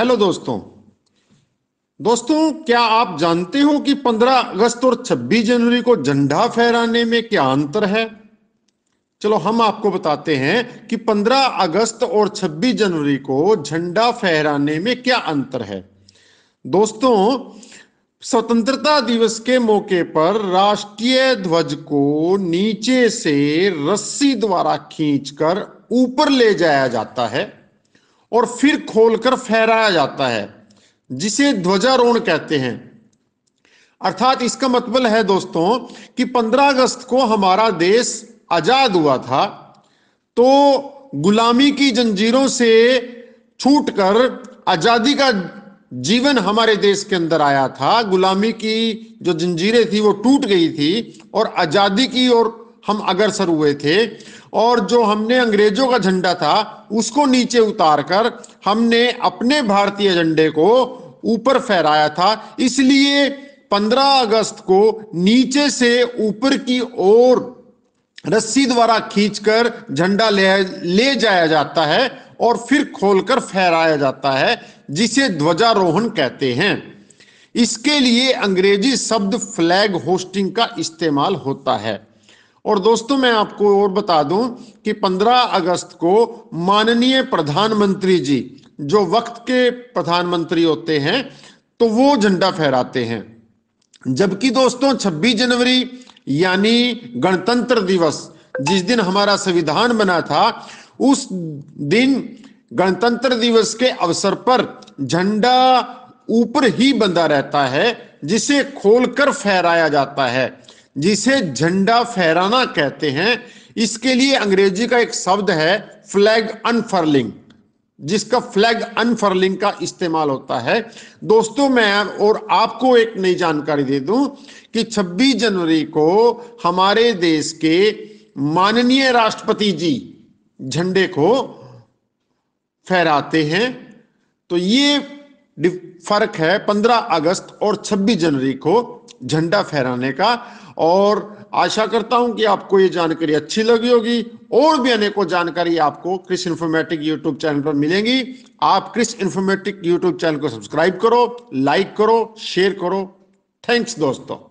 hello दोस्तों दोस्तों क्या आप जानते हो कि 15 अगस्त और 26 जनवरी को झंडा फहराने में क्या अंतर है चलो हम आपको बताते हैं कि 15 अगस्त और 26 जनवरी को झंडा फहराने में क्या अंतर है दोस्तों स्वतंत्रता दिवस के मौके पर राष्ट्रीय ध्वज को नीचे से रस्सी द्वारा खींचकर ऊपर ले जाया जाता है और फिर खोलकर फहराया जाता है जिसे ध्वजारोहण कहते हैं अर्थात इसका मतलब है दोस्तों कि 15 अगस्त को हमारा देश आजाद हुआ था तो गुलामी की जंजीरों से छूटकर आजादी का जीवन हमारे देश के अंदर आया था गुलामी की जो जंजीरें थी वो टूट गई थी और आजादी की और हम अग्रसर हुए थे और जो हमने अंग्रेजों का झंडा था उसको नीचे उतार कर हमने अपने भारतीय झंडे को ऊपर फहराया था इसलिए 15 अगस्त को नीचे से ऊपर की ओर रस्सी द्वारा खींचकर झंडा ले ले जाया जाता है और फिर खोलकर फहराया जाता है जिसे ध्वजारोहण कहते हैं इसके लिए अंग्रेजी शब्द फ्लैग होस्टिंग का इस्तेमाल होता है और दोस्तों मैं आपको और बता दूं कि 15 अगस्त को माननीय प्रधानमंत्री जी जो वक्त के प्रधानमंत्री होते हैं तो वो झंडा फहराते हैं जबकि दोस्तों 26 जनवरी यानी गणतंत्र दिवस जिस दिन हमारा संविधान बना था उस दिन गणतंत्र दिवस के अवसर पर झंडा ऊपर ही बंधा रहता है जिसे खोलकर फहराया जाता है जिसे झंडा फहराना कहते हैं इसके लिए अंग्रेजी का एक शब्द है फ्लैग अनफर्लिंग जिसका फ्लैग अनफर्लिंग का इस्तेमाल होता है दोस्तों मैं और आपको एक नई जानकारी दे दूं कि 26 जनवरी को हमारे देश के माननीय राष्ट्रपति जी झंडे को फहराते हैं तो ये फर्क है 15 अगस्त और 26 जनवरी को झंडा फहराने का और आशा करता हूं कि आपको ये जानकारी अच्छी लगी होगी और भी अनेकों जानकारी आपको क्रिस इन्फॉर्मेटिक यूट्यूब चैनल पर मिलेंगी आप क्रिस इन्फॉर्मेटिक यूट्यूब चैनल को सब्सक्राइब करो लाइक करो शेयर करो थैंक्स दोस्तों